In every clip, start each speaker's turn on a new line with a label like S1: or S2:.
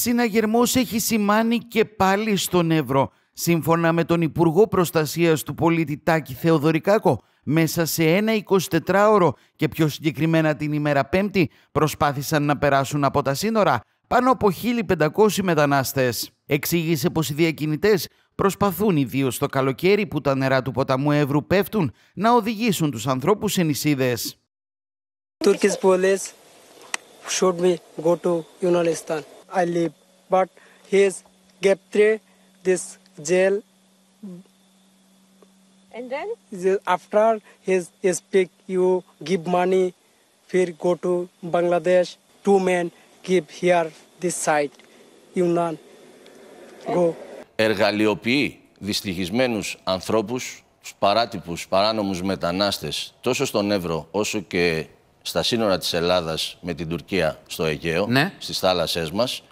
S1: συναγερμός έχει σημάνει και πάλι στον Εύρο. Σύμφωνα με τον Υπουργό Προστασίας του Πολίτη Τάκη Θεοδωρικάκο, μέσα σε ένα 24ωρο και πιο συγκεκριμένα την ημέρα Πέμπτη προσπάθησαν να περάσουν από τα σύνορα πάνω από 1.500 μετανάστες. Εξήγησε πως οι διακινητές προσπαθούν ιδίως το καλοκαίρι που τα νερά του ποταμού Εύρου πέφτουν να οδηγήσουν τους ανθρώπους σε νησίδες. Turkish police should να go to I live. But his Geptre, this jail. And then? After his speak, you give money, fear go to Bangladesh. Two men give here this site. You none. Go. Εργαλειοποιεί δυστυχισμένους ανθρώπους, τους παράτυπους, παράνομους μετανάστες, τόσο στον Εύρο όσο και στα σύνορα της Ελλάδας με την Τουρκία στο Αιγαίο, ναι. στις θάλασσές μας,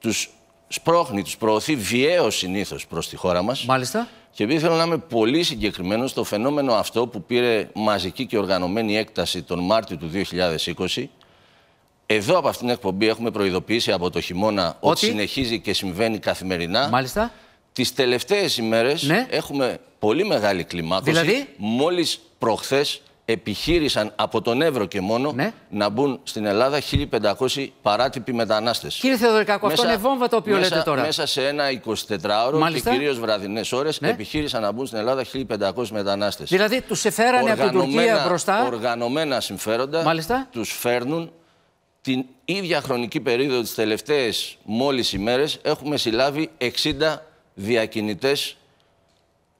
S1: τους σπρώχνει, τους προωθεί βιαίως συνήθως προς τη χώρα μας. Μάλιστα. Και επειδή θέλω να είμαι πολύ συγκεκριμένος στο φαινόμενο αυτό που πήρε μαζική και οργανωμένη έκταση τον Μάρτιο του 2020, εδώ από αυτήν την εκπομπή έχουμε προειδοποιήσει από το χειμώνα ότι, συνεχίζει και συμβαίνει καθημερινά. Μάλιστα. Τις τελευταίες ημέρες ναι. έχουμε πολύ μεγάλη κλιμάκωση. Δηλαδή... Μόλις προχθές επιχείρησαν από τον Εύρο και μόνο ναι. να μπουν στην Ελλάδα 1.500 παράτυποι μετανάστες. Κύριε Θεοδωρικάκο, αυτό είναι βόμβα το οποίο μέσα, λέτε τώρα. Μέσα σε ένα 24ωρο και κυρίως βραδινές ώρες ναι. επιχείρησαν να μπουν στην Ελλάδα 1.500 μετανάστες. Δηλαδή τους εφέρανε από την Τουρκία μπροστά. Οργανωμένα συμφέροντα τους φέρνουν. Την ίδια χρονική περίοδο, τις τελευταίες μόλις ημέρες, έχουμε συλλάβει 60 διακινητέ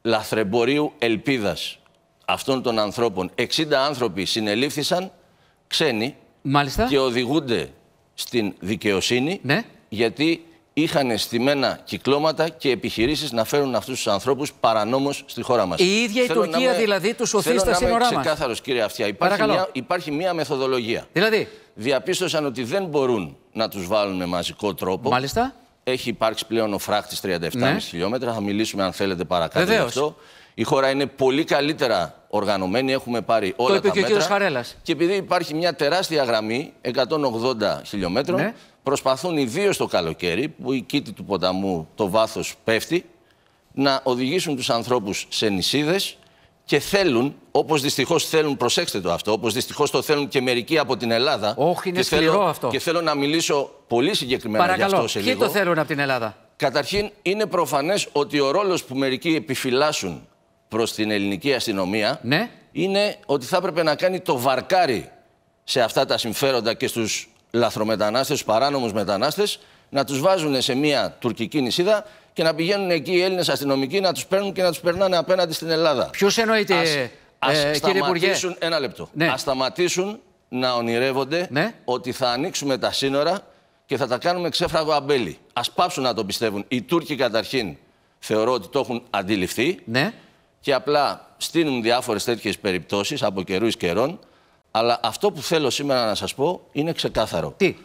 S1: λαθρεμπορίου ελπίδας αυτών των ανθρώπων. 60 άνθρωποι συνελήφθησαν ξένοι Μάλιστα. και οδηγούνται στην δικαιοσύνη ναι. γιατί είχαν στημένα κυκλώματα και επιχειρήσεις να φέρουν αυτούς τους ανθρώπους παρανόμως στη χώρα μας. Η ίδια η Τουρκία δηλαδή τους οθεί στα σύνορά μας. Θέλω ξεκάθαρος κύριε Αυτιά. Υπάρχει μια, υπάρχει μια μεθοδολογία. Δηλαδή. Διαπίστωσαν ότι δεν μπορούν να τους βάλουν με μαζικό τρόπο. Μάλιστα. Έχει υπάρξει πλέον ο φράχτης 37,5 ναι. χιλιόμετρα. Θα μιλήσουμε αν θέλετε παρακάτω γι' αυτό. Η χώρα είναι πολύ καλύτερα οργανωμένη, έχουμε πάρει όλα το είπε Και, ο και επειδή υπάρχει μια τεράστια γραμμή 180 χιλιόμετρων, ναι. προσπαθούν ιδίω στο καλοκαίρι, που η κήτη του ποταμού το βάθος πέφτει, να οδηγήσουν τους ανθρώπους σε νησίδες και θέλουν, όπως δυστυχώς θέλουν, προσέξτε το αυτό, όπως δυστυχώς το θέλουν και μερικοί από την Ελλάδα. Όχι, είναι σκληρό αυτό. Και θέλω να μιλήσω πολύ συγκεκριμένα για αυτό σε λίγο. Και το θέλουν από την Ελλάδα. Καταρχήν, είναι προφανές ότι ο ρόλος που μερικοί επιφυλάσσουν προς την ελληνική αστυνομία ναι. είναι ότι θα έπρεπε να κάνει το βαρκάρι σε αυτά τα συμφέροντα και στους λαθρομετανάστες, του παράνομους μετανάστες, να τους βάζουν σε μια τουρκική νησίδα και να πηγαίνουν εκεί οι Έλληνες αστυνομικοί να τους παίρνουν και να τους περνάνε απέναντι στην Ελλάδα. Ποιος εννοείται, ας, ε, ας ε, κύριε Υπουργέ. Ένα λεπτό. Ναι. Ας σταματήσουν να ονειρεύονται ναι. ότι θα ανοίξουμε τα σύνορα και θα τα κάνουμε ξέφραγο αμπέλι. Ας πάψουν να το πιστεύουν. Οι Τούρκοι καταρχήν θεωρώ ότι το έχουν αντιληφθεί. Ναι και απλά στείλουν διάφορες τέτοιες περιπτώσεις από καιρού καιρών. Αλλά αυτό που θέλω σήμερα να σας πω είναι ξεκάθαρο. Τι?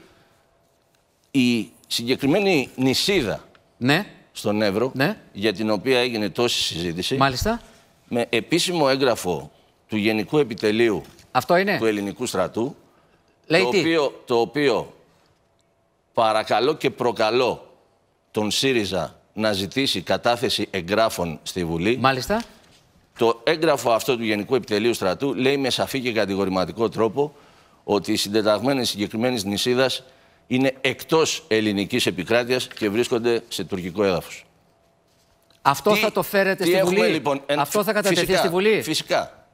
S1: Η συγκεκριμένη νησίδα ναι. στον Εύρο, ναι. για την οποία έγινε τόση συζήτηση, Μάλιστα. με επίσημο έγγραφο του Γενικού Επιτελείου αυτό είναι. του Ελληνικού Στρατού, Λέει το, οποίο, το οποίο παρακαλώ και προκαλώ τον ΣΥΡΙΖΑ να ζητήσει κατάθεση εγγράφων στη Βουλή. Μάλιστα. Το έγγραφο αυτό του Γενικού Επιτελείου Στρατού λέει με σαφή και κατηγορηματικό τρόπο ότι οι συντεταγμένες συγκεκριμένη νησίδα είναι εκτός ελληνικής επικράτειας και βρίσκονται σε τουρκικό έδαφος. Αυτό θα το φέρετε στη Βουλή. Λοιπόν, αυτό θα κατατεθεί στη Βουλή. Φυσικά.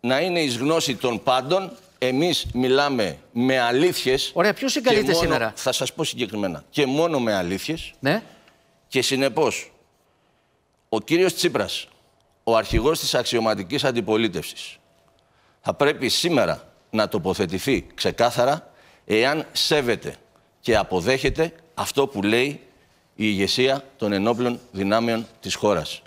S1: Να είναι εις γνώση των πάντων. Εμείς μιλάμε με αλήθειες. Ωραία, ποιο συγκαλείται σήμερα. Θα σας πω συγκεκριμένα. Και μόνο με αλήθειες. Ναι. Και συνεπώς, ο κύριος Τσίπρας ο αρχηγός της αξιωματικής αντιπολίτευσης θα πρέπει σήμερα να τοποθετηθεί ξεκάθαρα εάν σέβεται και αποδέχεται αυτό που λέει η ηγεσία των ενόπλων δυνάμεων της χώρας.